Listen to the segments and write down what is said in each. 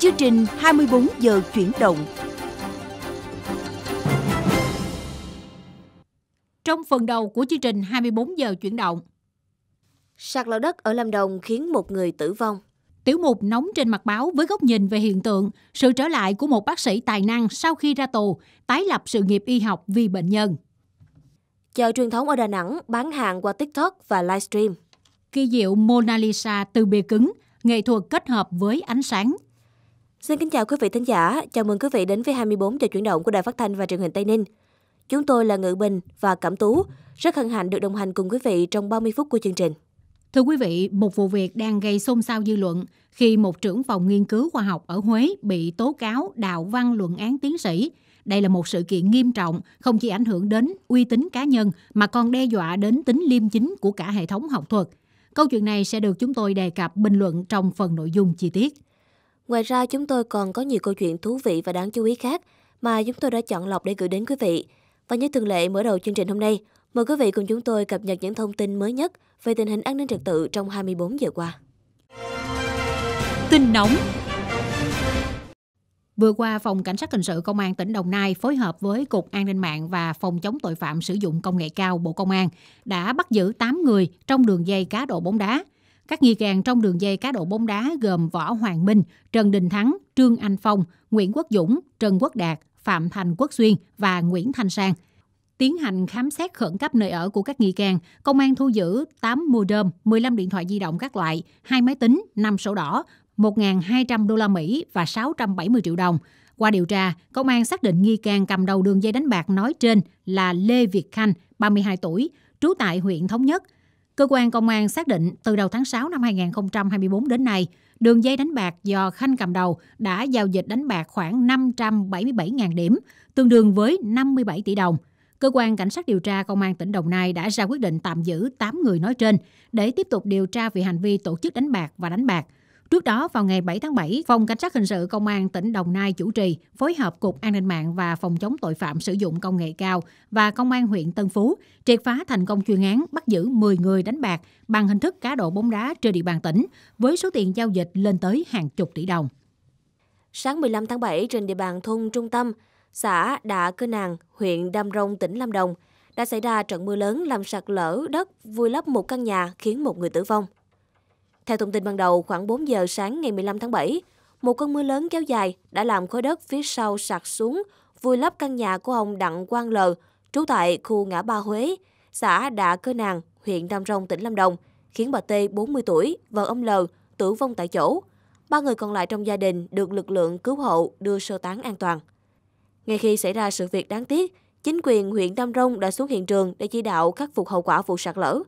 Chương trình 24 giờ chuyển động. Trong phần đầu của chương trình 24 giờ chuyển động. Sạt lở đất ở Lâm Đồng khiến một người tử vong. Tiểu mục nóng trên mặt báo với góc nhìn về hiện tượng, sự trở lại của một bác sĩ tài năng sau khi ra tù, tái lập sự nghiệp y học vì bệnh nhân. Chợ truyền thống ở Đà Nẵng bán hàng qua TikTok và livestream. Kỳ diệu Mona Lisa từ bìa cứng, nghệ thuật kết hợp với ánh sáng Xin kính chào quý vị thính giả, chào mừng quý vị đến với 24 giờ chuyển động của Đài Phát thanh và Truyền hình Tây Ninh. Chúng tôi là Ngự Bình và Cẩm Tú, rất hân hạnh được đồng hành cùng quý vị trong 30 phút của chương trình. Thưa quý vị, một vụ việc đang gây xôn xao dư luận khi một trưởng phòng nghiên cứu khoa học ở Huế bị tố cáo đạo văn luận án tiến sĩ. Đây là một sự kiện nghiêm trọng, không chỉ ảnh hưởng đến uy tín cá nhân mà còn đe dọa đến tính liêm chính của cả hệ thống học thuật. Câu chuyện này sẽ được chúng tôi đề cập bình luận trong phần nội dung chi tiết. Ngoài ra, chúng tôi còn có nhiều câu chuyện thú vị và đáng chú ý khác mà chúng tôi đã chọn lọc để gửi đến quý vị. Và như thường lệ, mở đầu chương trình hôm nay, mời quý vị cùng chúng tôi cập nhật những thông tin mới nhất về tình hình an ninh trật tự trong 24 giờ qua. Tin nóng Vừa qua, Phòng Cảnh sát Hình sự Công an tỉnh Đồng Nai phối hợp với Cục An ninh mạng và Phòng chống tội phạm sử dụng công nghệ cao Bộ Công an đã bắt giữ 8 người trong đường dây cá độ bóng đá. Các nghi can trong đường dây cá độ bóng đá gồm Võ Hoàng Minh, Trần Đình Thắng, Trương Anh Phong, Nguyễn Quốc Dũng, Trần Quốc Đạt, Phạm Thành Quốc Xuyên và Nguyễn Thanh Sang. Tiến hành khám xét khẩn cấp nơi ở của các nghi can, công an thu giữ 8 modem đơm, 15 điện thoại di động các loại, 2 máy tính, 5 sổ đỏ, 1.200 đô la Mỹ và 670 triệu đồng. Qua điều tra, công an xác định nghi can cầm đầu đường dây đánh bạc nói trên là Lê Việt Khanh, 32 tuổi, trú tại huyện Thống Nhất – Cơ quan công an xác định từ đầu tháng 6 năm 2024 đến nay, đường dây đánh bạc do Khanh cầm đầu đã giao dịch đánh bạc khoảng 577.000 điểm, tương đương với 57 tỷ đồng. Cơ quan Cảnh sát điều tra Công an tỉnh Đồng Nai đã ra quyết định tạm giữ 8 người nói trên để tiếp tục điều tra về hành vi tổ chức đánh bạc và đánh bạc – Trước đó, vào ngày 7 tháng 7, Phòng Cảnh sát Hình sự Công an tỉnh Đồng Nai chủ trì phối hợp Cục An ninh mạng và Phòng chống tội phạm sử dụng công nghệ cao và Công an huyện Tân Phú triệt phá thành công chuyên án bắt giữ 10 người đánh bạc bằng hình thức cá độ bóng đá trên địa bàn tỉnh với số tiền giao dịch lên tới hàng chục tỷ đồng. Sáng 15 tháng 7 trên địa bàn thôn Trung Tâm, xã Đạ Cơ Nàng, huyện Đam Rông, tỉnh Lâm Đồng, đã xảy ra trận mưa lớn làm sạt lở đất vùi lấp một căn nhà khiến một người tử vong. Theo thông tin ban đầu, khoảng 4 giờ sáng ngày 15 tháng 7, một cơn mưa lớn kéo dài đã làm khối đất phía sau sạt xuống, vùi lấp căn nhà của ông Đặng Quang Lờ, trú tại khu ngã ba Huế, xã Đạ Cơ Nàng, huyện Đam Rông, tỉnh Lâm Đồng, khiến bà T, 40 tuổi, vợ ông L tử vong tại chỗ. Ba người còn lại trong gia đình được lực lượng cứu hộ đưa sơ tán an toàn. Ngay khi xảy ra sự việc đáng tiếc, chính quyền huyện Đam Rông đã xuống hiện trường để chỉ đạo khắc phục hậu quả vụ sạt lở.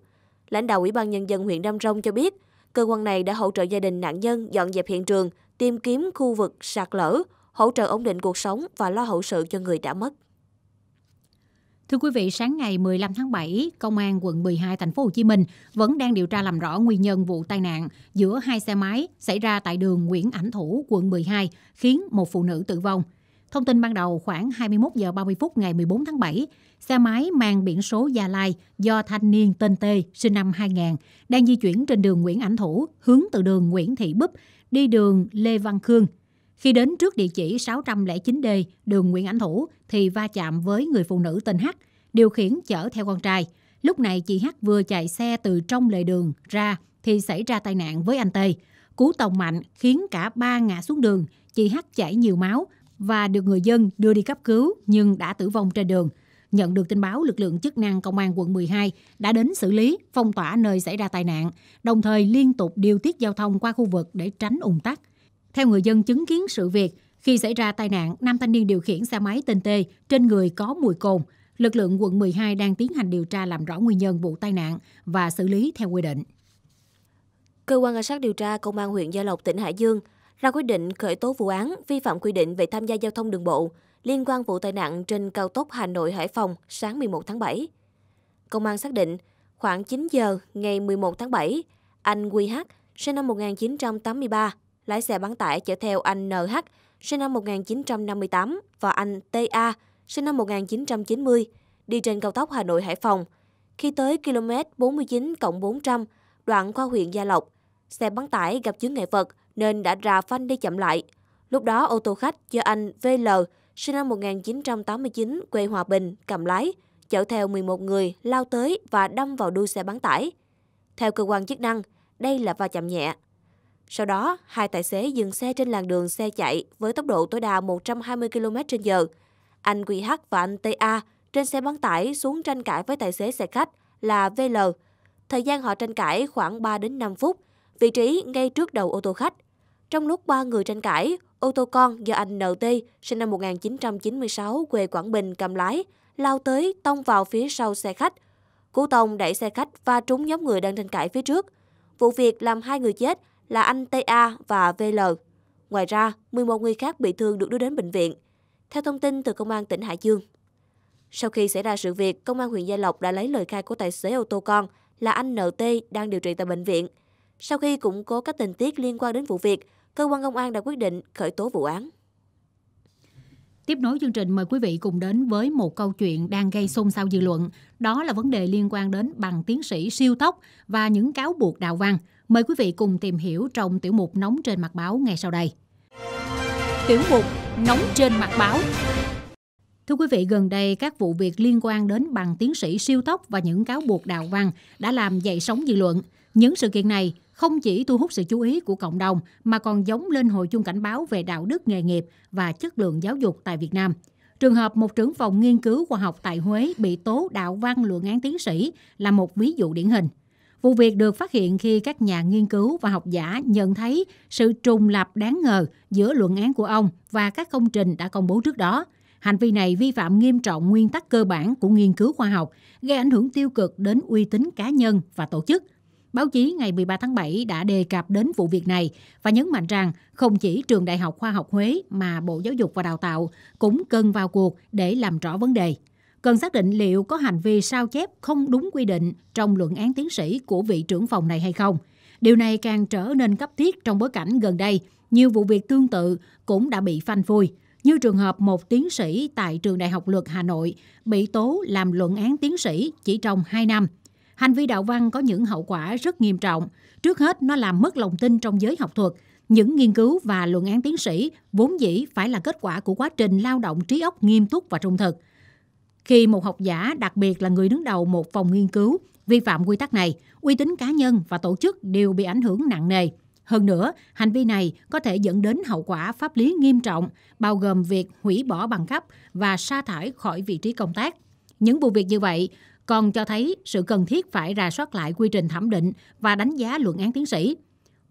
Lãnh đạo Ủy ban Nhân dân huyện Đam Rông cho biết, Cơ quan này đã hỗ trợ gia đình nạn nhân dọn dẹp hiện trường, tìm kiếm khu vực sạt lở, hỗ trợ ổn định cuộc sống và lo hậu sự cho người đã mất. Thưa quý vị, sáng ngày 15 tháng 7, Công an quận 12 thành phố Hồ Chí Minh vẫn đang điều tra làm rõ nguyên nhân vụ tai nạn giữa hai xe máy xảy ra tại đường Nguyễn Ảnh Thủ, quận 12, khiến một phụ nữ tử vong. Thông tin ban đầu khoảng 21 giờ 30 phút ngày 14 tháng 7, xe máy mang biển số Gia Lai do thanh niên tên T sinh năm 2000 đang di chuyển trên đường Nguyễn Ảnh Thủ hướng từ đường Nguyễn Thị Búp đi đường Lê Văn Khương. Khi đến trước địa chỉ 609D đường Nguyễn Ảnh Thủ thì va chạm với người phụ nữ tên H điều khiển chở theo con trai. Lúc này chị H vừa chạy xe từ trong lề đường ra thì xảy ra tai nạn với anh T. Cú tông mạnh khiến cả ba ngã xuống đường, chị H chảy nhiều máu, và được người dân đưa đi cấp cứu nhưng đã tử vong trên đường. Nhận được tin báo, lực lượng chức năng công an quận 12 đã đến xử lý, phong tỏa nơi xảy ra tai nạn, đồng thời liên tục điều tiết giao thông qua khu vực để tránh ủng tắc. Theo người dân chứng kiến sự việc, khi xảy ra tai nạn, nam thanh niên điều khiển xe máy tên T trên người có mùi cồn. Lực lượng quận 12 đang tiến hành điều tra làm rõ nguyên nhân vụ tai nạn và xử lý theo quy định. Cơ quan cảnh sát điều tra Công an huyện Gia Lộc, tỉnh Hải Dương ra quyết định khởi tố vụ án vi phạm quy định về tham gia giao thông đường bộ liên quan vụ tai nạn trên cao tốc Hà Nội Hải Phòng sáng 11 tháng 7. Công an xác định khoảng 9 giờ ngày 11 tháng 7, anh QH sinh năm 1983, lái xe bán tải chở theo anh NH sinh năm 1958 và anh TA sinh năm 1990 đi trên cao tốc Hà Nội Hải Phòng. Khi tới km 49 400 đoạn qua huyện Gia Lộc, xe bán tải gặp chướng ngại vật nên đã ra phanh để chậm lại. Lúc đó ô tô khách do anh VL, sinh năm 1989, quê Hòa Bình, cầm lái, chở theo 11 người lao tới và đâm vào đuôi xe bán tải. Theo cơ quan chức năng, đây là va chạm nhẹ. Sau đó, hai tài xế dừng xe trên làn đường xe chạy với tốc độ tối đa 120 km h Anh QH và anh TA trên xe bán tải xuống tranh cãi với tài xế xe khách là VL. Thời gian họ tranh cãi khoảng 3 đến 5 phút, vị trí ngay trước đầu ô tô khách. Trong lúc ba người tranh cãi, ô tô con do anh NT, sinh năm 1996, quê Quảng Bình, cầm lái, lao tới tông vào phía sau xe khách. Cú tông đẩy xe khách và trúng nhóm người đang tranh cãi phía trước. Vụ việc làm hai người chết là anh TA và VL. Ngoài ra, 11 người khác bị thương được đưa đến bệnh viện. Theo thông tin từ Công an tỉnh Hải Dương. Sau khi xảy ra sự việc, Công an huyện Gia Lộc đã lấy lời khai của tài xế ô tô con là anh NT đang điều trị tại bệnh viện. Sau khi củng cố các tình tiết liên quan đến vụ việc, cơ quan công an đã quyết định khởi tố vụ án. Tiếp nối chương trình mời quý vị cùng đến với một câu chuyện đang gây xôn xao dư luận, đó là vấn đề liên quan đến bằng tiến sĩ siêu tốc và những cáo buộc đào văn. Mời quý vị cùng tìm hiểu trong tiểu mục Nóng trên mặt báo ngay sau đây. Tiểu mục Nóng trên mặt báo Thưa quý vị, gần đây các vụ việc liên quan đến bằng tiến sĩ siêu tốc và những cáo buộc đào văn đã làm dậy sóng dư luận. Những sự kiện này không chỉ thu hút sự chú ý của cộng đồng mà còn giống lên hồi chung cảnh báo về đạo đức nghề nghiệp và chất lượng giáo dục tại Việt Nam. Trường hợp một trưởng phòng nghiên cứu khoa học tại Huế bị tố đạo văn luận án tiến sĩ là một ví dụ điển hình. Vụ việc được phát hiện khi các nhà nghiên cứu và học giả nhận thấy sự trùng lập đáng ngờ giữa luận án của ông và các công trình đã công bố trước đó. Hành vi này vi phạm nghiêm trọng nguyên tắc cơ bản của nghiên cứu khoa học, gây ảnh hưởng tiêu cực đến uy tín cá nhân và tổ chức, Báo chí ngày 13 tháng 7 đã đề cập đến vụ việc này và nhấn mạnh rằng không chỉ trường Đại học Khoa học Huế mà Bộ Giáo dục và Đào tạo cũng cần vào cuộc để làm rõ vấn đề. Cần xác định liệu có hành vi sao chép không đúng quy định trong luận án tiến sĩ của vị trưởng phòng này hay không. Điều này càng trở nên cấp thiết trong bối cảnh gần đây, nhiều vụ việc tương tự cũng đã bị phanh phui, như trường hợp một tiến sĩ tại Trường Đại học Luật Hà Nội bị tố làm luận án tiến sĩ chỉ trong 2 năm – hành vi đạo văn có những hậu quả rất nghiêm trọng. Trước hết, nó làm mất lòng tin trong giới học thuật. Những nghiên cứu và luận án tiến sĩ vốn dĩ phải là kết quả của quá trình lao động trí óc nghiêm túc và trung thực. Khi một học giả, đặc biệt là người đứng đầu một phòng nghiên cứu, vi phạm quy tắc này, uy tín cá nhân và tổ chức đều bị ảnh hưởng nặng nề. Hơn nữa, hành vi này có thể dẫn đến hậu quả pháp lý nghiêm trọng, bao gồm việc hủy bỏ bằng cấp và sa thải khỏi vị trí công tác. Những vụ việc như vậy còn cho thấy sự cần thiết phải rà soát lại quy trình thẩm định và đánh giá luận án tiến sĩ.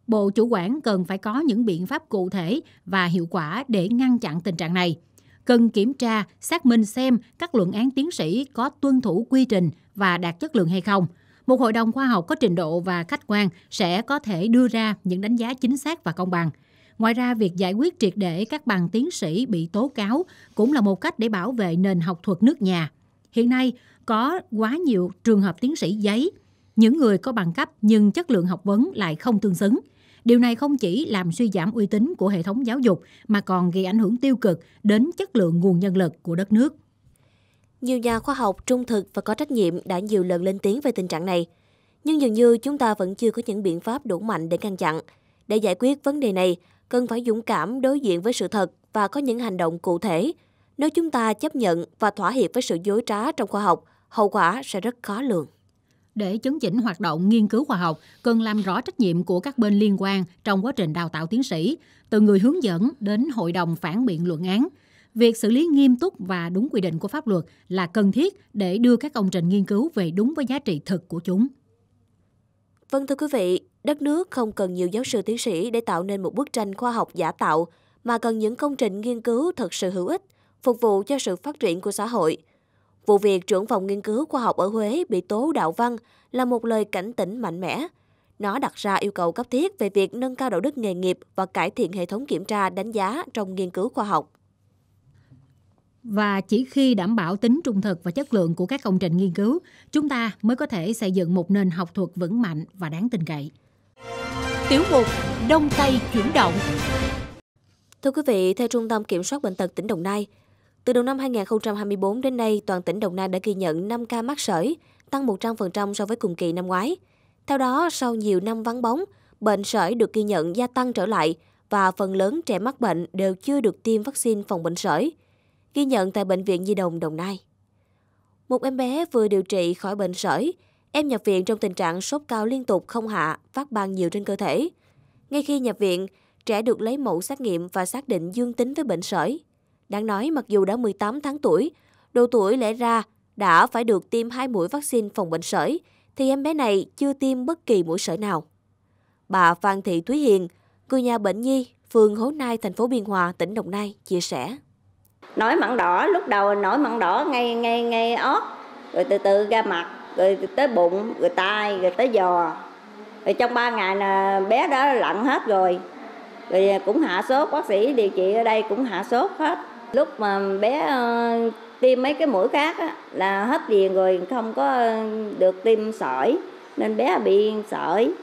Bộ chủ quản cần phải có những biện pháp cụ thể và hiệu quả để ngăn chặn tình trạng này. Cần kiểm tra, xác minh xem các luận án tiến sĩ có tuân thủ quy trình và đạt chất lượng hay không. Một hội đồng khoa học có trình độ và khách quan sẽ có thể đưa ra những đánh giá chính xác và công bằng. Ngoài ra, việc giải quyết triệt để các bằng tiến sĩ bị tố cáo cũng là một cách để bảo vệ nền học thuật nước nhà. Hiện nay, có quá nhiều trường hợp tiến sĩ giấy, những người có bằng cấp nhưng chất lượng học vấn lại không tương xứng. Điều này không chỉ làm suy giảm uy tín của hệ thống giáo dục mà còn gây ảnh hưởng tiêu cực đến chất lượng nguồn nhân lực của đất nước. Nhiều nhà khoa học trung thực và có trách nhiệm đã nhiều lần lên tiếng về tình trạng này. Nhưng dường như chúng ta vẫn chưa có những biện pháp đủ mạnh để ngăn chặn. Để giải quyết vấn đề này, cần phải dũng cảm đối diện với sự thật và có những hành động cụ thể. Nếu chúng ta chấp nhận và thỏa hiệp với sự dối trá trong khoa học, hậu quả sẽ rất khó lường. Để chấn chỉnh hoạt động nghiên cứu khoa học, cần làm rõ trách nhiệm của các bên liên quan trong quá trình đào tạo tiến sĩ, từ người hướng dẫn đến hội đồng phản biện luận án. Việc xử lý nghiêm túc và đúng quy định của pháp luật là cần thiết để đưa các công trình nghiên cứu về đúng với giá trị thực của chúng. Vâng thưa quý vị, đất nước không cần nhiều giáo sư tiến sĩ để tạo nên một bức tranh khoa học giả tạo, mà cần những công trình nghiên cứu thật sự hữu ích, phục vụ cho sự phát triển của xã hội – Vụ việc trưởng phòng nghiên cứu khoa học ở Huế bị tố đạo văn là một lời cảnh tỉnh mạnh mẽ. Nó đặt ra yêu cầu cấp thiết về việc nâng cao đạo đức nghề nghiệp và cải thiện hệ thống kiểm tra đánh giá trong nghiên cứu khoa học. Và chỉ khi đảm bảo tính trung thực và chất lượng của các công trình nghiên cứu, chúng ta mới có thể xây dựng một nền học thuật vững mạnh và đáng tin cậy. Tiểu mục Đông Tây chuyển động Thưa quý vị, theo Trung tâm Kiểm soát Bệnh tật tỉnh Đồng Nai, từ đầu năm 2024 đến nay, toàn tỉnh Đồng Nai đã ghi nhận 5 ca mắc sởi, tăng 100% so với cùng kỳ năm ngoái. Theo đó, sau nhiều năm vắng bóng, bệnh sởi được ghi nhận gia tăng trở lại và phần lớn trẻ mắc bệnh đều chưa được tiêm vaccine phòng bệnh sởi, ghi nhận tại Bệnh viện Nhi đồng Đồng Nai. Một em bé vừa điều trị khỏi bệnh sởi, em nhập viện trong tình trạng sốt cao liên tục không hạ, phát ban nhiều trên cơ thể. Ngay khi nhập viện, trẻ được lấy mẫu xét nghiệm và xác định dương tính với bệnh sởi. Đáng nói mặc dù đã 18 tháng tuổi, độ tuổi lẽ ra đã phải được tiêm hai mũi vaccine phòng bệnh sởi, thì em bé này chưa tiêm bất kỳ mũi sởi nào. Bà Phan Thị Thúy Hiền, người nhà bệnh nhi, phường Hố Nai, thành phố Biên Hòa, tỉnh Đồng Nai, chia sẻ. Nói mặn đỏ, lúc đầu nổi mặn đỏ ngay ngay ngay ót, rồi từ từ ra mặt, rồi tới bụng, rồi tai, rồi tới giò. Rồi trong 3 ngày là bé đó lặn hết rồi. Rồi cũng hạ sốt, bác sĩ điều trị ở đây cũng hạ sốt hết lúc mà bé ờ, tiêm mấy cái mũi khác á, là hết tiền rồi không có được tiêm sỏi nên bé bị sỏi.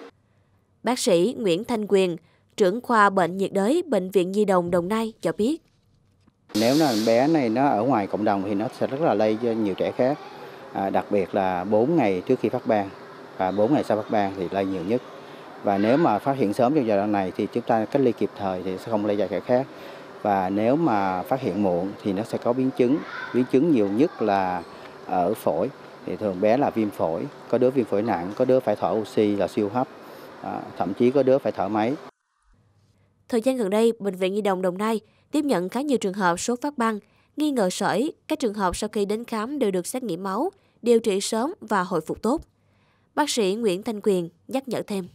Bác sĩ Nguyễn Thanh Quyền, trưởng khoa bệnh nhiệt đới Bệnh viện Nhi đồng Đồng Nai cho biết. Nếu là bé này nó ở ngoài cộng đồng thì nó sẽ rất là lây cho nhiều trẻ khác, à, đặc biệt là 4 ngày trước khi phát ban và 4 ngày sau phát ban thì lây nhiều nhất. Và nếu mà phát hiện sớm trong giai đoạn này thì chúng ta cách ly kịp thời thì sẽ không lây cho trẻ khác và nếu mà phát hiện muộn thì nó sẽ có biến chứng biến chứng nhiều nhất là ở phổi thì thường bé là viêm phổi có đứa viêm phổi nặng có đứa phải thở oxy là siêu hấp à, thậm chí có đứa phải thở máy thời gian gần đây bệnh viện nhi đồng đồng nai tiếp nhận khá nhiều trường hợp sốt phát ban nghi ngờ sởi các trường hợp sau khi đến khám đều được xét nghiệm máu điều trị sớm và hồi phục tốt bác sĩ nguyễn thanh quyền nhắc nhở thêm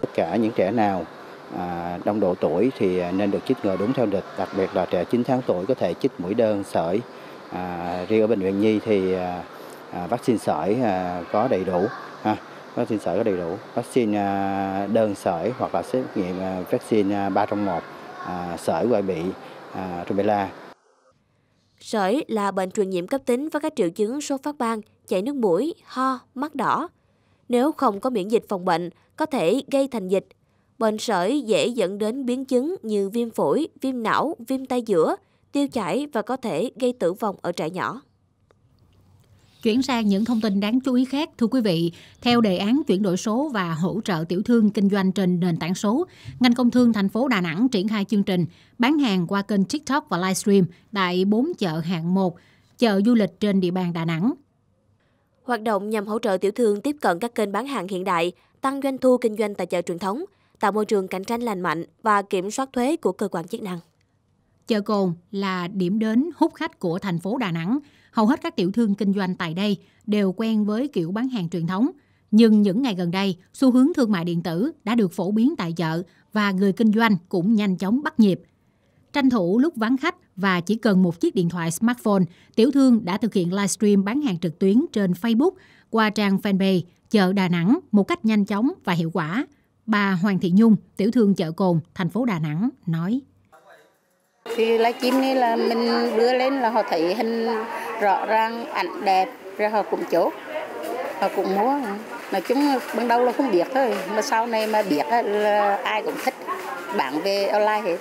tất cả những trẻ nào À, đông độ tuổi thì nên được chích ngừa đúng theo lịch, đặc biệt là trẻ 9 tháng tuổi có thể chích mũi đơn sởi. À, riêng ở bệnh viện Nhi thì à, à vaccine sởi à, có đầy đủ. À, vaccine sởi có đầy đủ. Vaccine à, đơn sởi hoặc là xét nghiệm à, vaccine à, trong một à, sởi quai bị à, rubella. Sởi là bệnh truyền nhiễm cấp tính với các triệu chứng sốt phát ban, chảy nước mũi, ho, mắt đỏ. Nếu không có miễn dịch phòng bệnh, có thể gây thành dịch, Bệnh sởi dễ dẫn đến biến chứng như viêm phổi, viêm não, viêm tay giữa, tiêu chảy và có thể gây tử vong ở trẻ nhỏ. Chuyển sang những thông tin đáng chú ý khác, thưa quý vị, theo đề án chuyển đổi số và hỗ trợ tiểu thương kinh doanh trên nền tảng số, ngành công thương thành phố Đà Nẵng triển khai chương trình bán hàng qua kênh TikTok và livestream tại 4 chợ hạng 1, chợ du lịch trên địa bàn Đà Nẵng. Hoạt động nhằm hỗ trợ tiểu thương tiếp cận các kênh bán hàng hiện đại, tăng doanh thu kinh doanh tại chợ truyền thống – tạo môi trường cạnh tranh lành mạnh và kiểm soát thuế của cơ quan chức năng. Chợ Cồn là điểm đến hút khách của thành phố Đà Nẵng. Hầu hết các tiểu thương kinh doanh tại đây đều quen với kiểu bán hàng truyền thống. Nhưng những ngày gần đây, xu hướng thương mại điện tử đã được phổ biến tại chợ và người kinh doanh cũng nhanh chóng bắt nhịp. Tranh thủ lúc vắng khách và chỉ cần một chiếc điện thoại smartphone, tiểu thương đã thực hiện livestream bán hàng trực tuyến trên Facebook qua trang fanpage chợ Đà Nẵng một cách nhanh chóng và hiệu quả. Bà Hoàng Thị Nhung, tiểu thương chợ Cồn, thành phố Đà Nẵng nói. khi lá chim này là mình đưa lên là họ thấy hình rõ ràng, ảnh đẹp, rồi họ cũng chốt, họ cũng mua. Nói chung ban đầu là không biết thôi, mà sau này mà biết là ai cũng thích, bạn về online hết.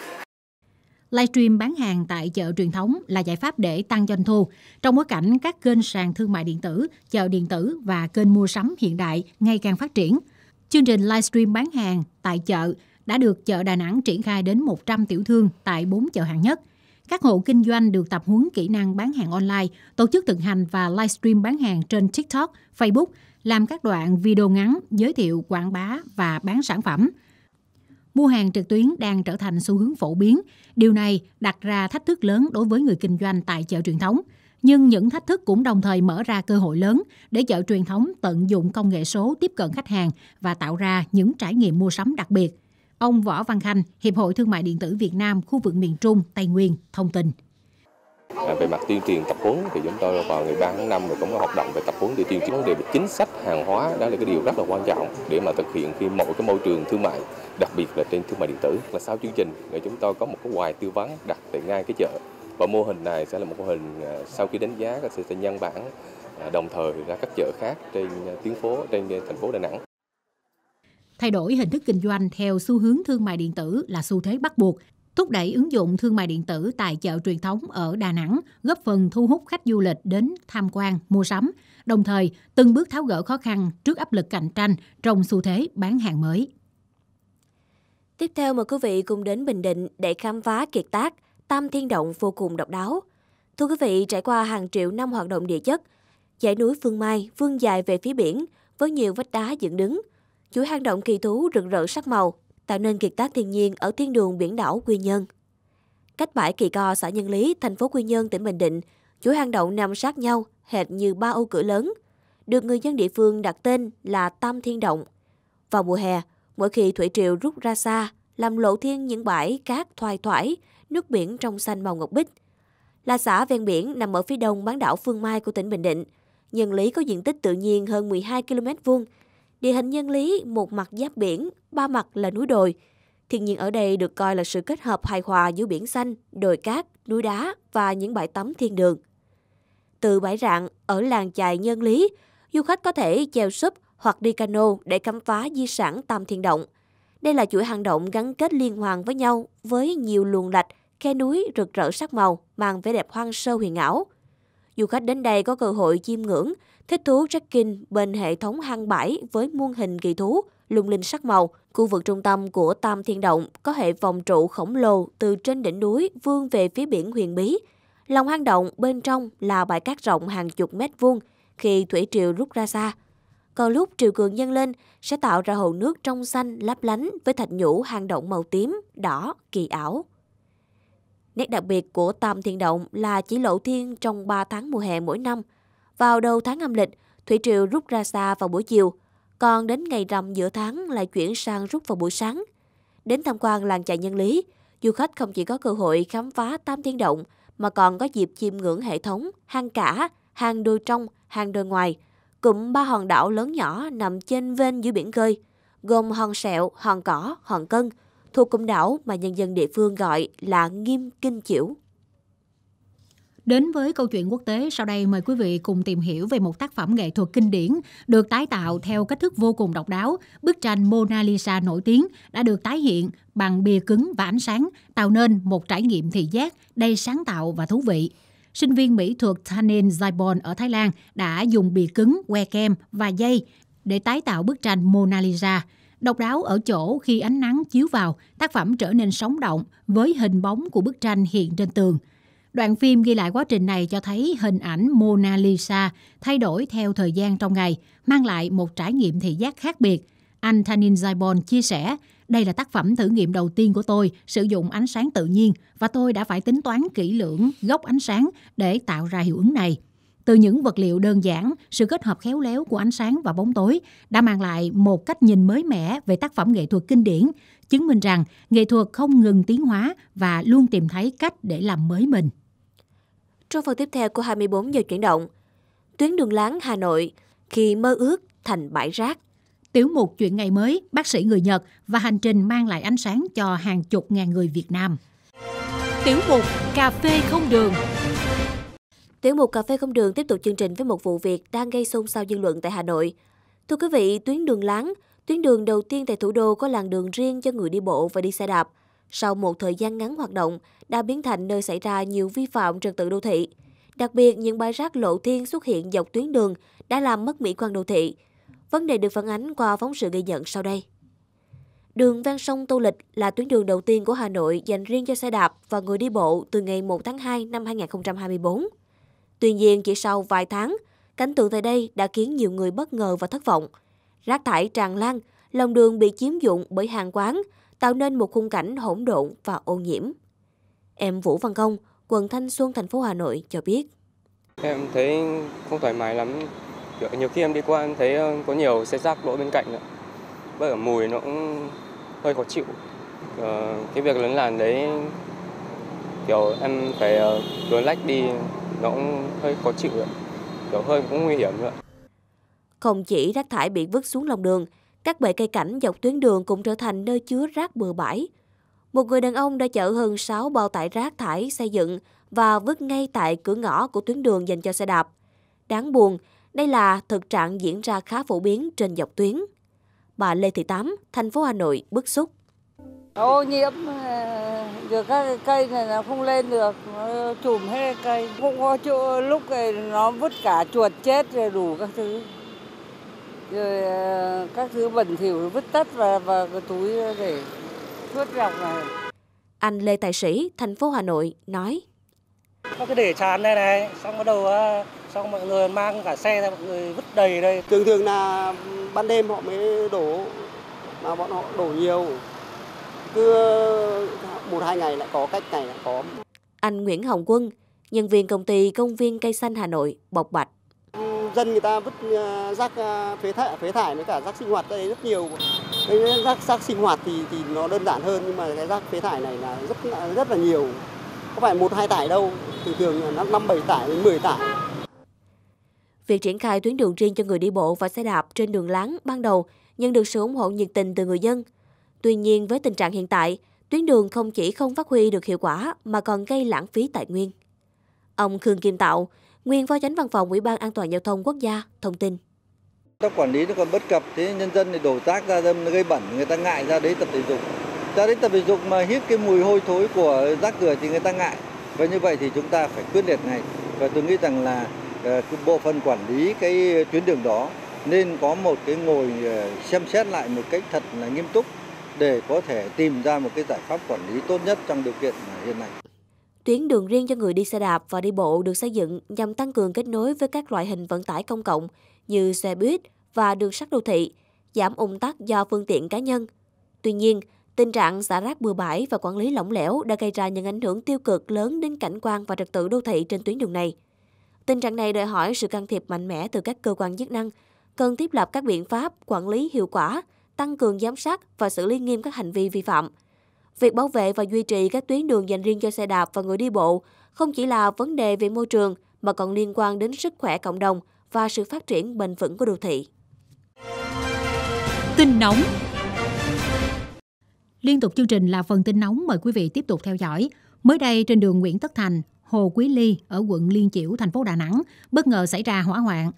Livestream bán hàng tại chợ truyền thống là giải pháp để tăng doanh thu trong bối cảnh các kênh sàn thương mại điện tử, chợ điện tử và kênh mua sắm hiện đại ngày càng phát triển – Chương trình livestream bán hàng tại chợ đã được chợ Đà Nẵng triển khai đến 100 tiểu thương tại 4 chợ hạng nhất. Các hộ kinh doanh được tập huấn kỹ năng bán hàng online, tổ chức thực hành và livestream bán hàng trên TikTok, Facebook, làm các đoạn video ngắn giới thiệu quảng bá và bán sản phẩm. Mua hàng trực tuyến đang trở thành xu hướng phổ biến. Điều này đặt ra thách thức lớn đối với người kinh doanh tại chợ truyền thống – nhưng những thách thức cũng đồng thời mở ra cơ hội lớn để chợ truyền thống tận dụng công nghệ số tiếp cận khách hàng và tạo ra những trải nghiệm mua sắm đặc biệt. Ông Võ Văn Khanh, Hiệp hội Thương mại điện tử Việt Nam khu vực miền Trung, Tây Nguyên, thông tin. À, về mặt tuyên truyền tập huấn thì chúng tôi vào ngày 3 tháng 5 rồi cũng có hoạt động về tập huấn để tuyên truyền vấn đề về chính sách hàng hóa đó là cái điều rất là quan trọng để mà thực hiện khi mỗi cái môi trường thương mại đặc biệt là trên thương mại điện tử là sau chương trình là chúng tôi có một cái hoài tư vấn đặt tại ngay cái chợ và mô hình này sẽ là một mô hình à, sau khi đánh giá sẽ, sẽ nhân bản à, đồng thời ra các chợ khác trên à, tuyến phố trên thành phố Đà Nẵng. Thay đổi hình thức kinh doanh theo xu hướng thương mại điện tử là xu thế bắt buộc, thúc đẩy ứng dụng thương mại điện tử tại chợ truyền thống ở Đà Nẵng, góp phần thu hút khách du lịch đến tham quan, mua sắm, đồng thời từng bước tháo gỡ khó khăn trước áp lực cạnh tranh trong xu thế bán hàng mới. Tiếp theo mời quý vị cùng đến Bình Định để khám phá kiệt tác, Tam Thiên Động vô cùng độc đáo. Thưa quý vị, trải qua hàng triệu năm hoạt động địa chất, dãy núi Phương Mai vươn dài về phía biển với nhiều vách đá dựng đứng. Chuỗi hang động kỳ thú rực rỡ sắc màu, tạo nên kiệt tác thiên nhiên ở thiên đường biển đảo Quy Nhơn. Cách bãi Kỳ Co, xã Nhân Lý, thành phố Quy Nhơn, tỉnh Bình Định, chuỗi hang động nằm sát nhau, hệt như ba ô cửa lớn, được người dân địa phương đặt tên là Tam Thiên Động. Vào mùa hè, mỗi khi thủy triều rút ra xa, làm lộ thiên những bãi cát thoai thoải, nước biển trong xanh màu ngọc bích. Là xã ven biển nằm ở phía đông bán đảo Phương Mai của tỉnh Bình Định. Nhân lý có diện tích tự nhiên hơn 12 km vuông. Địa hình nhân lý một mặt giáp biển, ba mặt là núi đồi. Thiên nhiên ở đây được coi là sự kết hợp hài hòa giữa biển xanh, đồi cát, núi đá và những bãi tắm thiên đường. Từ bãi rạng ở làng chài Nhân Lý, du khách có thể chèo súp hoặc đi cano để khám phá di sản Tam Thiên Động. Đây là chuỗi hang động gắn kết liên hoàn với nhau với nhiều luồng lạch khe núi rực rỡ sắc màu, mang vẻ đẹp hoang sơ huyền ảo. Du khách đến đây có cơ hội chiêm ngưỡng, thích thú trekking bên hệ thống hang bãi với muôn hình kỳ thú, lung linh sắc màu. Khu vực trung tâm của Tam Thiên Động có hệ vòng trụ khổng lồ từ trên đỉnh núi vươn về phía biển huyền bí. Lòng hang động bên trong là bãi cát rộng hàng chục mét vuông khi thủy triều rút ra xa. Còn lúc triều cường dâng lên sẽ tạo ra hồ nước trong xanh lấp lánh với thạch nhũ hang động màu tím, đỏ, kỳ ảo. Nét đặc biệt của Tam Thiên Động là chỉ lộ thiên trong 3 tháng mùa hè mỗi năm. Vào đầu tháng âm lịch, thủy triều rút ra xa vào buổi chiều, còn đến ngày rằm giữa tháng lại chuyển sang rút vào buổi sáng. Đến tham quan làng chài nhân lý, du khách không chỉ có cơ hội khám phá Tam Thiên Động mà còn có dịp chiêm ngưỡng hệ thống hang cả, hang đôi trong, hang đôi ngoài, cụm ba hòn đảo lớn nhỏ nằm trên ven giữa biển khơi, gồm hòn sẹo, hòn cỏ, hòn cân – thuộc cụm đảo mà nhân dân địa phương gọi là Nghiêm Kinh Chiểu. Đến với câu chuyện quốc tế, sau đây mời quý vị cùng tìm hiểu về một tác phẩm nghệ thuật kinh điển được tái tạo theo cách thức vô cùng độc đáo. Bức tranh Mona Lisa nổi tiếng đã được tái hiện bằng bìa cứng và ánh sáng, tạo nên một trải nghiệm thị giác đầy sáng tạo và thú vị. Sinh viên mỹ thuật Thanin Zaibon ở Thái Lan đã dùng bìa cứng, que kem và dây để tái tạo bức tranh Mona Lisa – Độc đáo ở chỗ khi ánh nắng chiếu vào, tác phẩm trở nên sống động với hình bóng của bức tranh hiện trên tường. Đoạn phim ghi lại quá trình này cho thấy hình ảnh Mona Lisa thay đổi theo thời gian trong ngày, mang lại một trải nghiệm thị giác khác biệt. Anh Tanin Zaibon chia sẻ, đây là tác phẩm thử nghiệm đầu tiên của tôi sử dụng ánh sáng tự nhiên và tôi đã phải tính toán kỹ lưỡng góc ánh sáng để tạo ra hiệu ứng này. Từ những vật liệu đơn giản, sự kết hợp khéo léo của ánh sáng và bóng tối đã mang lại một cách nhìn mới mẻ về tác phẩm nghệ thuật kinh điển, chứng minh rằng nghệ thuật không ngừng tiến hóa và luôn tìm thấy cách để làm mới mình. Trong phần tiếp theo của 24 giờ chuyển động, tuyến đường láng Hà Nội khi mơ ước thành bãi rác. Tiểu mục chuyện ngày mới, bác sĩ người Nhật và hành trình mang lại ánh sáng cho hàng chục ngàn người Việt Nam. Tiểu mục cà phê không đường Tiểu mục Cà phê không đường tiếp tục chương trình với một vụ việc đang gây xôn xao dư luận tại Hà Nội. Thưa quý vị, tuyến đường láng, tuyến đường đầu tiên tại thủ đô có làn đường riêng cho người đi bộ và đi xe đạp. Sau một thời gian ngắn hoạt động, đã biến thành nơi xảy ra nhiều vi phạm trật tự đô thị. Đặc biệt, những bãi rác lộ thiên xuất hiện dọc tuyến đường đã làm mất mỹ quan đô thị. Vấn đề được phản ánh qua phóng sự ghi nhận sau đây. Đường ven sông Tô Lịch là tuyến đường đầu tiên của Hà Nội dành riêng cho xe đạp và người đi bộ từ ngày 1 tháng 2 năm 2024. Tuy nhiên, chỉ sau vài tháng, cảnh tượng tại đây đã khiến nhiều người bất ngờ và thất vọng. Rác thải tràn lan, lòng đường bị chiếm dụng bởi hàng quán, tạo nên một khung cảnh hỗn độn và ô nhiễm. Em Vũ Văn Công, quận Thanh Xuân, thành phố Hà Nội cho biết. Em thấy không thoải mái lắm. Nhiều khi em đi qua em thấy ờ, có nhiều xe rác đỗ bên cạnh. Bởi cả mùi nó cũng hơi khó chịu. Ờ, cái việc lớn làn đấy kiểu em phải đuổi ờ, lách đi nó cũng hơi khó chịu ạ. nó hơi cũng nguy hiểm nữa. Không chỉ rác thải bị vứt xuống lòng đường, các bệ cây cảnh dọc tuyến đường cũng trở thành nơi chứa rác bừa bãi. Một người đàn ông đã chở hơn 6 bao tải rác thải xây dựng và vứt ngay tại cửa ngõ của tuyến đường dành cho xe đạp. Đáng buồn, đây là thực trạng diễn ra khá phổ biến trên dọc tuyến. Bà Lê Thị Tám, thành phố Hà Nội bức xúc. Ô nhiễm được các cây này nó không lên được, nó chùm hết cây. Cũng có chỗ lúc này nó vứt cả chuột chết rồi đủ các thứ. Rồi ờ, các thứ bẩn thỉu vứt tất vào, vào cái túi để vứt dọc này. Anh Lê Tài Sĩ, thành phố Hà Nội nói. Nó cái để tràn đây này, xong bắt đầu ờ, xong mọi người mang cả xe ra mọi người vứt đầy đây. Thường thường là ban đêm họ mới đổ mà bọn họ đổ nhiều cứ một hai ngày lại có cách này lại có. Anh Nguyễn Hồng Quân, nhân viên công ty công viên cây xanh Hà Nội bộc bạch. Dân người ta vứt à, rác à, phế thải, phế thải với cả rác sinh hoạt đây rất nhiều. Cái rác rác sinh hoạt thì thì nó đơn giản hơn nhưng mà cái rác phế thải này là rất rất là nhiều. Có phải một hai tải đâu, thường thường là năm năm bảy tải đến 10 tải. Việc triển khai tuyến đường riêng cho người đi bộ và xe đạp trên đường láng ban đầu nhận được sự ủng hộ nhiệt tình từ người dân. Tuy nhiên với tình trạng hiện tại, tuyến đường không chỉ không phát huy được hiệu quả mà còn gây lãng phí tài nguyên. Ông Khương Kim Tạo, nguyên phó chánh văn phòng Ủy ban An toàn giao thông quốc gia, thông tin. Các quản lý nó còn bất cập, thế nhân dân thì đổ rác ra đâm gây bẩn, người ta ngại ra đấy tập thể dục. Ra đấy tập thể dục mà hít cái mùi hôi thối của rác rưởi thì người ta ngại. Và như vậy thì chúng ta phải quyết liệt này. Và tôi nghĩ rằng là ờ, bộ phận quản lý cái tuyến đường đó nên có một cái ngồi ờ, xem xét lại một cách thật là nghiêm túc để có thể tìm ra một cái giải pháp quản lý tốt nhất trong điều kiện hiện nay. Tuyến đường riêng cho người đi xe đạp và đi bộ được xây dựng nhằm tăng cường kết nối với các loại hình vận tải công cộng như xe buýt và đường sắt đô thị, giảm ủng tắc do phương tiện cá nhân. Tuy nhiên, tình trạng xả rác bừa bãi và quản lý lỏng lẻo đã gây ra những ảnh hưởng tiêu cực lớn đến cảnh quan và trật tự đô thị trên tuyến đường này. Tình trạng này đòi hỏi sự can thiệp mạnh mẽ từ các cơ quan chức năng, cần thiết lập các biện pháp quản lý hiệu quả tăng cường giám sát và xử lý nghiêm các hành vi vi phạm. Việc bảo vệ và duy trì các tuyến đường dành riêng cho xe đạp và người đi bộ không chỉ là vấn đề về môi trường mà còn liên quan đến sức khỏe cộng đồng và sự phát triển bền vững của đô thị. Tin nóng Liên tục chương trình là phần tin nóng mời quý vị tiếp tục theo dõi. Mới đây trên đường Nguyễn Tất Thành, Hồ Quý Ly ở quận Liên Chiểu, thành phố Đà Nẵng bất ngờ xảy ra hỏa hoạn.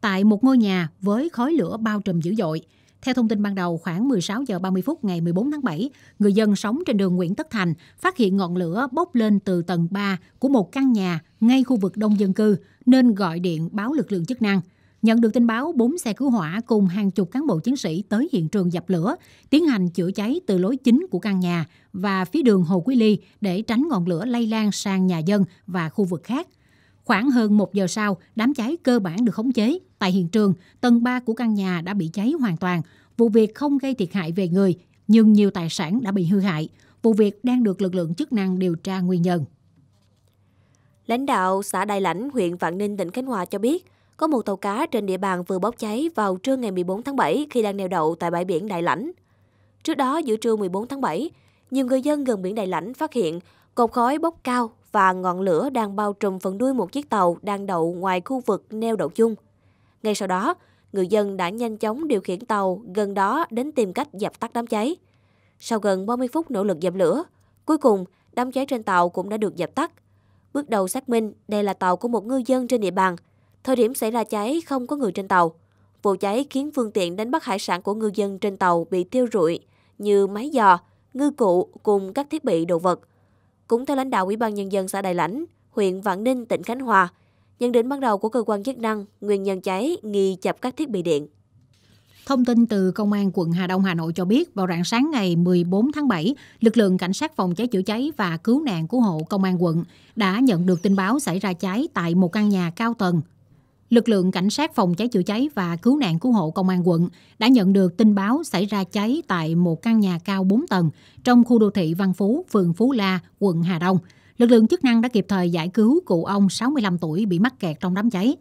Tại một ngôi nhà với khói lửa bao trùm dữ dội, theo thông tin ban đầu, khoảng 16 giờ 30 phút ngày 14 tháng 7, người dân sống trên đường Nguyễn Tất Thành phát hiện ngọn lửa bốc lên từ tầng 3 của một căn nhà ngay khu vực đông dân cư nên gọi điện báo lực lượng chức năng. Nhận được tin báo, 4 xe cứu hỏa cùng hàng chục cán bộ chiến sĩ tới hiện trường dập lửa, tiến hành chữa cháy từ lối chính của căn nhà và phía đường Hồ Quý Ly để tránh ngọn lửa lây lan sang nhà dân và khu vực khác. Khoảng hơn một giờ sau, đám cháy cơ bản được khống chế Tại hiện trường, tầng 3 của căn nhà đã bị cháy hoàn toàn. Vụ việc không gây thiệt hại về người, nhưng nhiều tài sản đã bị hư hại. Vụ việc đang được lực lượng chức năng điều tra nguyên nhân. Lãnh đạo xã Đại Lãnh, huyện Vạn Ninh, tỉnh Khánh Hòa cho biết, có một tàu cá trên địa bàn vừa bốc cháy vào trưa ngày 14 tháng 7 khi đang neo đậu tại bãi biển Đại Lãnh. Trước đó, giữa trưa 14 tháng 7, nhiều người dân gần biển Đại Lãnh phát hiện cột khói bốc cao và ngọn lửa đang bao trùm phần đuôi một chiếc tàu đang đậu ngoài khu vực neo đậu chung. Ngay sau đó, người dân đã nhanh chóng điều khiển tàu gần đó đến tìm cách dập tắt đám cháy. Sau gần 30 phút nỗ lực dập lửa, cuối cùng đám cháy trên tàu cũng đã được dập tắt. Bước đầu xác minh đây là tàu của một ngư dân trên địa bàn. Thời điểm xảy ra cháy không có người trên tàu. Vụ cháy khiến phương tiện đánh bắt hải sản của ngư dân trên tàu bị thiêu rụi như máy giò, ngư cụ cùng các thiết bị đồ vật. Cũng theo lãnh đạo Ủy ban Nhân dân xã Đài Lãnh, huyện Vạn Ninh, tỉnh Khánh Hòa, Nhận định ban đầu của cơ quan chức năng, nguyên nhân cháy nghi chập các thiết bị điện. Thông tin từ Công an quận Hà Đông Hà Nội cho biết, vào rạng sáng ngày 14 tháng 7, lực lượng cảnh sát phòng cháy chữa cháy và cứu nạn cứu hộ Công an quận đã nhận được tin báo xảy ra cháy tại một căn nhà cao tầng. Lực lượng cảnh sát phòng cháy chữa cháy và cứu nạn cứu hộ Công an quận đã nhận được tin báo xảy ra cháy tại một căn nhà cao 4 tầng trong khu đô thị Văn Phú, phường Phú La, quận Hà Đông – Lực lượng chức năng đã kịp thời giải cứu cụ ông 65 tuổi bị mắc kẹt trong đám cháy.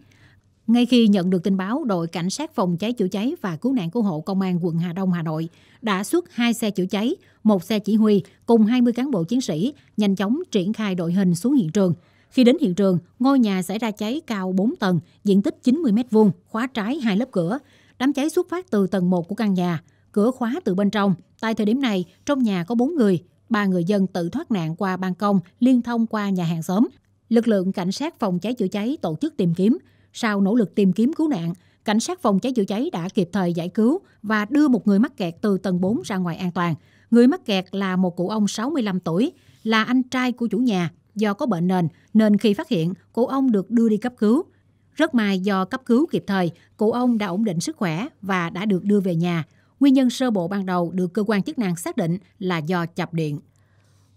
Ngay khi nhận được tin báo, đội cảnh sát phòng cháy chữa cháy và cứu nạn cứu hộ công an quận Hà Đông Hà Nội đã xuất hai xe chữa cháy, một xe chỉ huy cùng 20 cán bộ chiến sĩ nhanh chóng triển khai đội hình xuống hiện trường. Khi đến hiện trường, ngôi nhà xảy ra cháy cao 4 tầng, diện tích 90 m2, khóa trái hai lớp cửa. Đám cháy xuất phát từ tầng 1 của căn nhà, cửa khóa từ bên trong. Tại thời điểm này, trong nhà có 4 người, ba người dân tự thoát nạn qua ban công, liên thông qua nhà hàng xóm. Lực lượng cảnh sát phòng cháy chữa cháy tổ chức tìm kiếm. Sau nỗ lực tìm kiếm cứu nạn, cảnh sát phòng cháy chữa cháy đã kịp thời giải cứu và đưa một người mắc kẹt từ tầng 4 ra ngoài an toàn. Người mắc kẹt là một cụ ông 65 tuổi, là anh trai của chủ nhà. Do có bệnh nền, nên khi phát hiện, cụ ông được đưa đi cấp cứu. Rất may do cấp cứu kịp thời, cụ ông đã ổn định sức khỏe và đã được đưa về nhà. Nguyên nhân sơ bộ ban đầu được cơ quan chức năng xác định là do chập điện.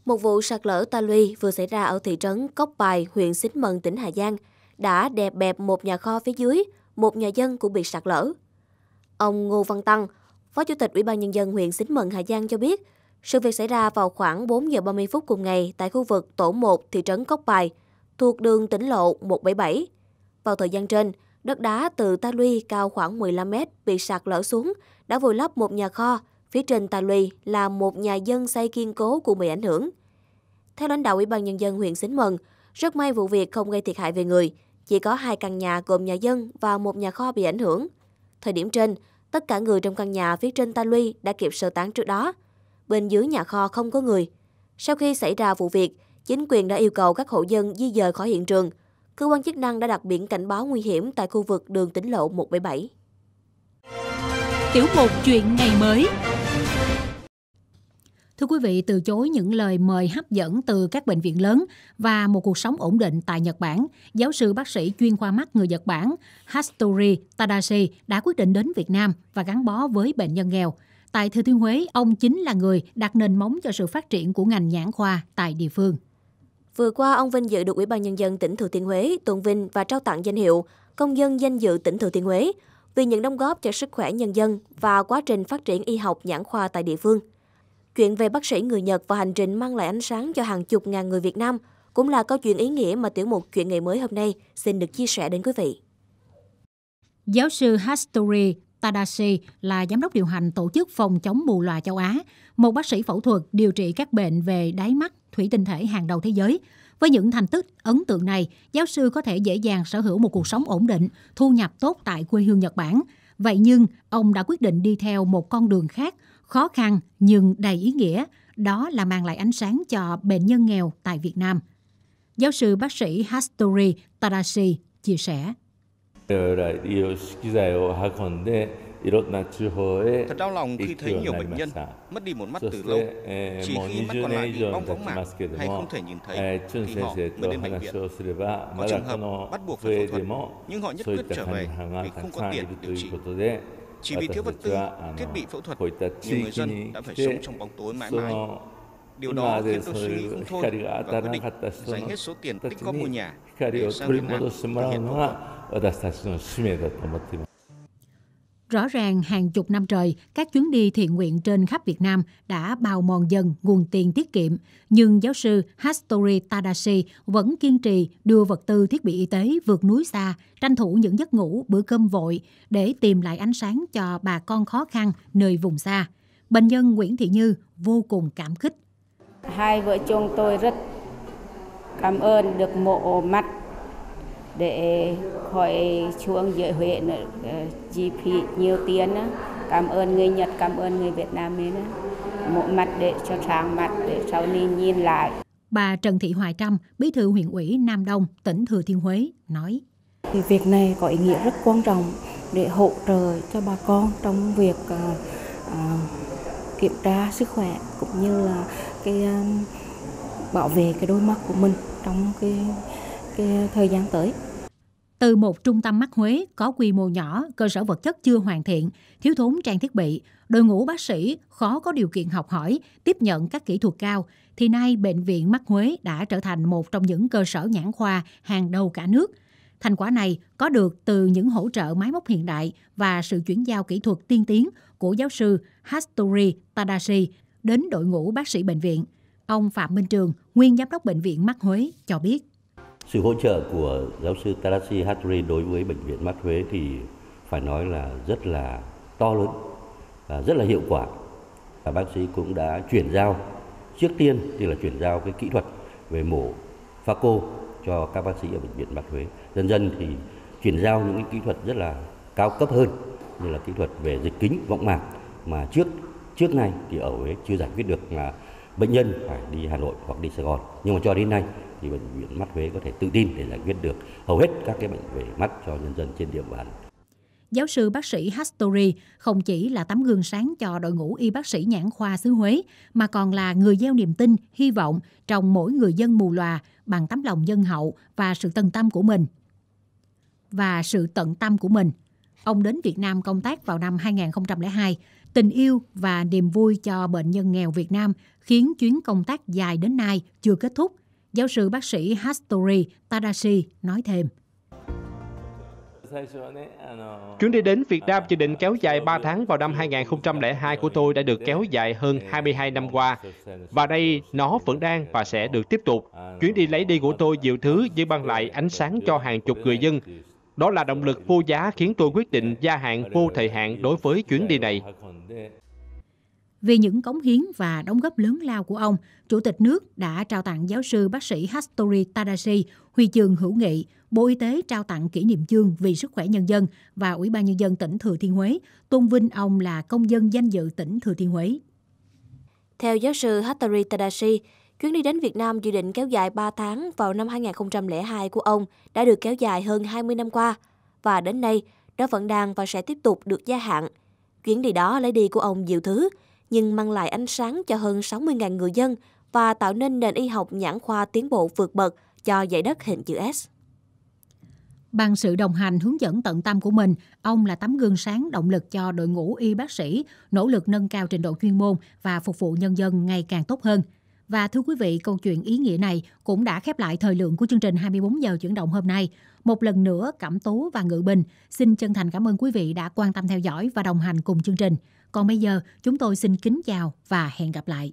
Một vụ sạt lở ta luy vừa xảy ra ở thị trấn Cốc Bài, huyện Xính Mần, tỉnh Hà Giang đã đè bẹp một nhà kho phía dưới, một nhà dân cũng bị sạt lở. Ông Ngô Văn Tăng, Phó Chủ tịch Ủy ban Nhân dân huyện Xính Mần, Hà Giang cho biết, sự việc xảy ra vào khoảng 4 giờ 30 phút cùng ngày tại khu vực tổ 1 thị trấn Cốc Bài, thuộc đường tỉnh lộ 177. Vào thời gian trên, Đất đá từ ta luy cao khoảng 15 mét bị sạt lở xuống, đã vùi lấp một nhà kho. Phía trên ta luy là một nhà dân xây kiên cố cũng bị ảnh hưởng. Theo lãnh đạo Ủy ban Nhân dân huyện Xính Mần, rất may vụ việc không gây thiệt hại về người. Chỉ có hai căn nhà gồm nhà dân và một nhà kho bị ảnh hưởng. Thời điểm trên, tất cả người trong căn nhà phía trên ta luy đã kịp sơ tán trước đó. Bên dưới nhà kho không có người. Sau khi xảy ra vụ việc, chính quyền đã yêu cầu các hộ dân di dời khỏi hiện trường – cơ quan chức năng đã đặt biển cảnh báo nguy hiểm tại khu vực đường tỉnh lộ 177. Tiểu mục chuyện ngày mới Thưa quý vị, từ chối những lời mời hấp dẫn từ các bệnh viện lớn và một cuộc sống ổn định tại Nhật Bản, giáo sư bác sĩ chuyên khoa mắt người Nhật Bản Hastori Tadashi đã quyết định đến Việt Nam và gắn bó với bệnh nhân nghèo. Tại Thừa Thiên Huế, ông chính là người đặt nền móng cho sự phát triển của ngành nhãn khoa tại địa phương. Vừa qua, ông Vinh dự được Ủy ban Nhân dân tỉnh Thừa Thiên Huế tôn vinh và trao tặng danh hiệu Công dân danh dự tỉnh Thừa Thiên Huế vì những đóng góp cho sức khỏe nhân dân và quá trình phát triển y học nhãn khoa tại địa phương. Chuyện về bác sĩ người Nhật và hành trình mang lại ánh sáng cho hàng chục ngàn người Việt Nam cũng là câu chuyện ý nghĩa mà tiểu mục Chuyện ngày mới hôm nay xin được chia sẻ đến quý vị. Giáo sư Hastori Tadashi là giám đốc điều hành tổ chức phòng chống mù loà châu Á, một bác sĩ phẫu thuật điều trị các bệnh về đáy mắt, thủy tinh thể hàng đầu thế giới. Với những thành tích ấn tượng này, giáo sư có thể dễ dàng sở hữu một cuộc sống ổn định, thu nhập tốt tại quê hương Nhật Bản. Vậy nhưng, ông đã quyết định đi theo một con đường khác, khó khăn nhưng đầy ý nghĩa, đó là mang lại ánh sáng cho bệnh nhân nghèo tại Việt Nam. Giáo sư bác sĩ Hastori Tadashi chia sẻ. Thật đau lòng khi thấy nhiều bệnh nhân mất đi một mắt từ lâu, ờ, chỉ khi mắt còn lại bị bong võng mạc hay không thể nhìn thấy thì ờ, họ mới đến bệnh viện. Có trường hợp bắt buộc phải phẫu thuật, nhưng họ nhất quyết trở về vì không có tiền điều trị. Chỉ vì thiếu vật tư, à, thiết bị phẫu thuật, nhiều người dân đã phải sống trong bóng tối mãi mãi. Điều đó khiến tôi suy nghĩ không thôi và quyết định dành hết số tiền tích góp mua nhà để sang Việt Nam thực hiện phẫu thuật. Rõ ràng hàng chục năm trời, các chuyến đi thiện nguyện trên khắp Việt Nam đã bào mòn dần nguồn tiền tiết kiệm, nhưng giáo sư Hastori Tadashi vẫn kiên trì đưa vật tư thiết bị y tế vượt núi xa, tranh thủ những giấc ngủ, bữa cơm vội để tìm lại ánh sáng cho bà con khó khăn nơi vùng xa. Bệnh nhân Nguyễn Thị Như vô cùng cảm kích. Hai vợ chồng tôi rất cảm ơn được mộ mặt để khỏi xuống dưới Huế ờ, chi phí nhiều tiền đó. Cảm ơn người Nhật, cảm ơn người Việt Nam ấy nữa. Một mặt để cho sáng mặt để sau này nhìn lại. Bà Trần Thị Hoài Trâm, bí thư huyện ủy Nam Đông, tỉnh Thừa Thiên Huế, nói. Thì việc này có ý nghĩa rất quan trọng để hỗ trợ cho bà con trong việc uh, uh, kiểm tra sức khỏe cũng như là cái uh, bảo vệ cái đôi mắt của mình trong cái thời gian tới. Từ một trung tâm mắt Huế có quy mô nhỏ, cơ sở vật chất chưa hoàn thiện, thiếu thốn trang thiết bị, đội ngũ bác sĩ khó có điều kiện học hỏi, tiếp nhận các kỹ thuật cao, thì nay Bệnh viện mắt Huế đã trở thành một trong những cơ sở nhãn khoa hàng đầu cả nước. Thành quả này có được từ những hỗ trợ máy móc hiện đại và sự chuyển giao kỹ thuật tiên tiến của giáo sư Hastori Tadashi đến đội ngũ bác sĩ bệnh viện. Ông Phạm Minh Trường, nguyên giám đốc Bệnh viện Mắt Huế, cho biết. Sự hỗ trợ của giáo sư Tarasi Hatri đối với Bệnh viện Mắt Huế thì phải nói là rất là to lớn và rất là hiệu quả. Và bác sĩ cũng đã chuyển giao trước tiên thì là chuyển giao cái kỹ thuật về mổ phaco cho các bác sĩ ở bệnh viện Mắt Huế. Dần dần thì chuyển giao những cái kỹ thuật rất là cao cấp hơn như là kỹ thuật về dịch kính võng mạc mà trước trước nay thì ở Huế chưa giải quyết được mà bệnh nhân phải đi Hà Nội hoặc đi Sài Gòn. Nhưng mà cho đến nay thì bệnh viện mắt Huế có thể tự tin để giải quyết được hầu hết các cái bệnh về mắt cho nhân dân trên địa bàn. Giáo sư bác sĩ Hastori không chỉ là tấm gương sáng cho đội ngũ y bác sĩ nhãn khoa xứ Huế, mà còn là người gieo niềm tin, hy vọng trong mỗi người dân mù loà bằng tấm lòng dân hậu và sự tận tâm của mình. Và sự tận tâm của mình, ông đến Việt Nam công tác vào năm 2002. Tình yêu và niềm vui cho bệnh nhân nghèo Việt Nam khiến chuyến công tác dài đến nay chưa kết thúc Giáo sư bác sĩ Hastori Tadashi nói thêm. Chuyến đi đến Việt Nam dự định kéo dài 3 tháng vào năm 2002 của tôi đã được kéo dài hơn 22 năm qua. Và đây nó vẫn đang và sẽ được tiếp tục. Chuyến đi lấy đi của tôi nhiều thứ nhưng mang lại ánh sáng cho hàng chục người dân. Đó là động lực vô giá khiến tôi quyết định gia hạn vô thời hạn đối với chuyến đi này. Vì những cống hiến và đóng góp lớn lao của ông, Chủ tịch nước đã trao tặng giáo sư bác sĩ Hastori Tadashi huy chương hữu nghị, Bộ Y tế trao tặng kỷ niệm chương vì sức khỏe nhân dân và Ủy ban Nhân dân tỉnh Thừa Thiên Huế tôn vinh ông là công dân danh dự tỉnh Thừa Thiên Huế. Theo giáo sư Hattori Tadashi, chuyến đi đến Việt Nam dự định kéo dài 3 tháng vào năm 2002 của ông đã được kéo dài hơn 20 năm qua, và đến nay nó vẫn đang và sẽ tiếp tục được gia hạn. Chuyến đi đó lấy đi của ông nhiều thứ, nhưng mang lại ánh sáng cho hơn 60.000 người dân và tạo nên nền y học nhãn khoa tiến bộ vượt bậc cho giải đất hình chữ S. Bằng sự đồng hành hướng dẫn tận tâm của mình, ông là tấm gương sáng động lực cho đội ngũ y bác sĩ, nỗ lực nâng cao trình độ chuyên môn và phục vụ nhân dân ngày càng tốt hơn. Và thưa quý vị, câu chuyện ý nghĩa này cũng đã khép lại thời lượng của chương trình 24 giờ chuyển động hôm nay. Một lần nữa, Cẩm Tú và Ngự Bình xin chân thành cảm ơn quý vị đã quan tâm theo dõi và đồng hành cùng chương trình. Còn bây giờ, chúng tôi xin kính chào và hẹn gặp lại.